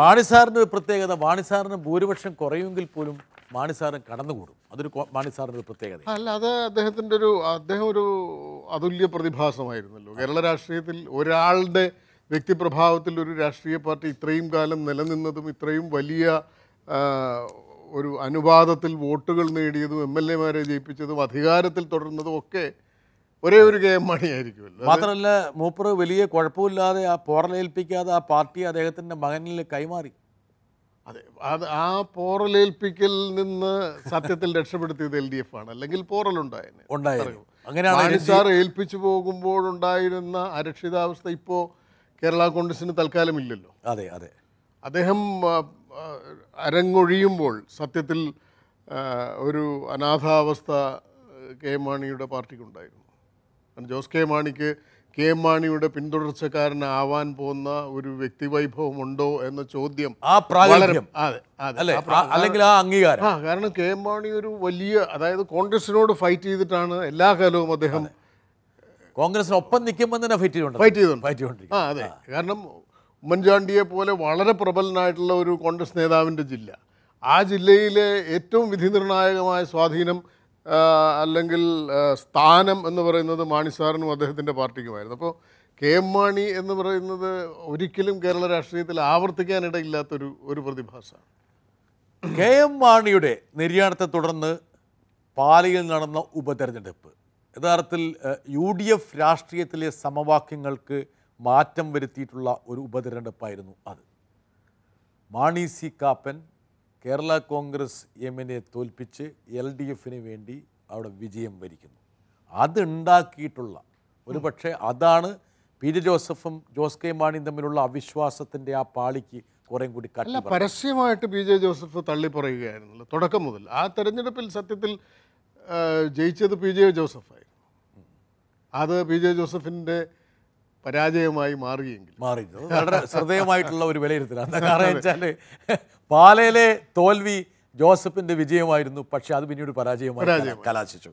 മാണിസാറിൻ്റെ ഒരു പ്രത്യേകത മാണിസാറിന് ഭൂരിപക്ഷം കുറയുമെങ്കിൽ പോലും മാണിസാറിന് കടന്നുകൂടും അതൊരു മാണിസാറിൻ്റെ ഒരു പ്രത്യേകത അല്ല അത് അദ്ദേഹത്തിൻ്റെ ഒരു അദ്ദേഹം ഒരു അതുല്യ പ്രതിഭാസമായിരുന്നല്ലോ കേരള രാഷ്ട്രീയത്തിൽ ഒരാളുടെ വ്യക്തിപ്രഭാവത്തിൽ ഒരു രാഷ്ട്രീയ പാർട്ടി ഇത്രയും കാലം നിലനിന്നതും ഇത്രയും വലിയ ഒരു അനുപാതത്തിൽ വോട്ടുകൾ നേടിയതും എം എൽ എമാരെ ജയിപ്പിച്ചതും അധികാരത്തിൽ തുടർന്നതും ഒക്കെ ഒരേ ഒരു ഗെയിം മണിയായിരിക്കുമല്ലോ മാത്രമല്ല മൂപ്പർ വലിയ കുഴപ്പമില്ലാതെ ആ പോറലേൽപ്പിക്കാതെ ആ പാർട്ടി അദ്ദേഹത്തിന്റെ മകനിൽ കൈമാറി അതെ അത് ആ പോറലേൽപ്പിക്കൽ നിന്ന് സത്യത്തിൽ രക്ഷപ്പെടുത്തിയത് എൽ ഡി എഫ് ആണ് അല്ലെങ്കിൽ പോറലുണ്ടായിരുന്നു ഉണ്ടായിരുന്നു അങ്ങനെയാണ് ഏൽപ്പിച്ചു പോകുമ്പോഴുണ്ടായിരുന്ന അരക്ഷിതാവസ്ഥ ഇപ്പോൾ കേരള കോൺഗ്രസിന് തൽക്കാലം ഇല്ലല്ലോ അതെ അതെ അദ്ദേഹം അരങ്ങൊഴിയുമ്പോൾ സത്യത്തിൽ ഒരു അനാഥാവസ്ഥ കെ മാണിയുടെ പാർട്ടിക്കുണ്ടായിരുന്നു കാരണം ജോസ് കെ മാണിക്ക് കെ എം മാണിയുടെ പിന്തുടർച്ചക്കാരനാവാൻ പോകുന്ന ഒരു വ്യക്തി വൈഭവം ഉണ്ടോ എന്ന ചോദ്യം ആ അല്ലെങ്കിൽ ആ അംഗീകാരം ആ കാരണം കെ എം മാണി ഒരു വലിയ അതായത് കോൺഗ്രസിനോട് ഫൈറ്റ് ചെയ്തിട്ടാണ് എല്ലാ കാലവും അദ്ദേഹം കോൺഗ്രസിനൊപ്പം നിൽക്കുമ്പോൾ തന്നെ ഫൈറ്റ് ചെയ്തുണ്ട് ഫൈറ്റ് ചെയ്തുണ്ട് ഫൈറ്റ് ചെയ്തുകൊണ്ട് ആ അതെ കാരണം ഉമ്മൻചാണ്ടിയെ പോലെ വളരെ പ്രബലനായിട്ടുള്ള ഒരു കോൺഗ്രസ് നേതാവിൻ്റെ ജില്ല ആ ജില്ലയിലെ ഏറ്റവും വിധി നിർണായകമായ സ്വാധീനം അല്ലെങ്കിൽ സ്ഥാനം എന്ന് പറയുന്നത് മാണി സാറിനും അദ്ദേഹത്തിൻ്റെ പാർട്ടിക്കുമായിരുന്നു അപ്പോൾ കെ എം മാണി എന്ന് പറയുന്നത് ഒരിക്കലും കേരള രാഷ്ട്രീയത്തിൽ ആവർത്തിക്കാനിടയില്ലാത്തൊരു ഒരു പ്രതിഭാസമാണ് കെ എം മാണിയുടെ നിര്യാണത്തെ തുടർന്ന് പാലയിൽ നടന്ന ഉപതെരഞ്ഞെടുപ്പ് യഥാർത്ഥത്തിൽ യു ഡി എഫ് രാഷ്ട്രീയത്തിലെ സമവാക്യങ്ങൾക്ക് മാറ്റം വരുത്തിയിട്ടുള്ള ഒരു ഉപതെരഞ്ഞെടുപ്പായിരുന്നു അത് മാണി സി കാപ്പൻ കേരള കോൺഗ്രസ് എമ്മിനെ തോൽപ്പിച്ച് എൽ ഡി എഫിന് വേണ്ടി അവിടെ വിജയം വരിക്കുന്നു അതുണ്ടാക്കിയിട്ടുള്ള ഒരു പക്ഷേ അതാണ് പി ജെ ജോസഫും ജോസ് കെ മാണിയും തമ്മിലുള്ള അവിശ്വാസത്തിൻ്റെ ആ പാളിക്ക് കുറേ കൂടി അല്ല പരസ്യമായിട്ട് പി ജെ ജോസഫ് തള്ളി പറയുകയായിരുന്നല്ലോ തുടക്കം മുതൽ ആ തെരഞ്ഞെടുപ്പിൽ സത്യത്തിൽ ജയിച്ചത് പി ജെ ജോസഫായിരുന്നു അത് പി ജെ ജോസഫിൻ്റെ പരാജയമായി മാറുകയെങ്കിൽ മാറി വളരെ ശ്രദ്ധേയമായിട്ടുള്ള ഒരു വിലയിരുത്തലാണ് കാരണം വെച്ചാൽ പാലയിലെ തോൽവി ജോസഫിന്റെ വിജയമായിരുന്നു പക്ഷെ അത് പിന്നീട് പരാജയമായി കലാശിച്ചു